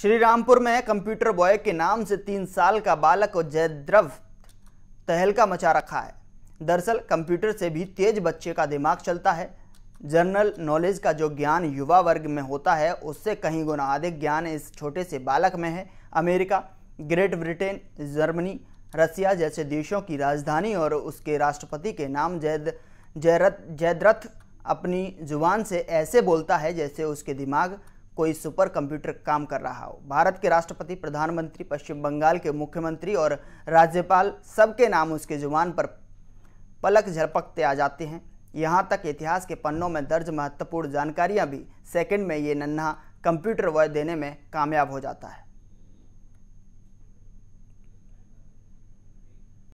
श्रीरामपुर में computer boy के नाम से तीन साल का बालक और जयद्रव तहलका मचा रखा है दरअसल कंप्यूटर से भी तेज बच्चे का दिमाग चलता है जनरल नॉलेज का जो ज्ञान युवा वर्ग में होता है उससे कहीं गुना अधिक ज्ञान इस छोटे से बालक में है America Great Britain Germany Russia जैसे देशों की राजधानी और उसके राष्ट्रपति के नाम जैद जयरथ जयद्रथ अपनी जुबान से ऐसे बोलता है जैसे उसके दिमाग कोई सुपर कंप्यूटर काम कर रहा हो भारत के राष्ट्रपति प्रधानमंत्री पश्चिम बंगाल के मुख्यमंत्री और राज्यपाल सबके नाम उसके जुबान पर पलक झरपकते आ जाते हैं यहाँ तक इतिहास के पन्नों में दर्ज महत्वपूर्ण जानकारियाँ भी सेकंड में ये नन्हा कंप्यूटर वॉय देने में कामयाब हो जाता है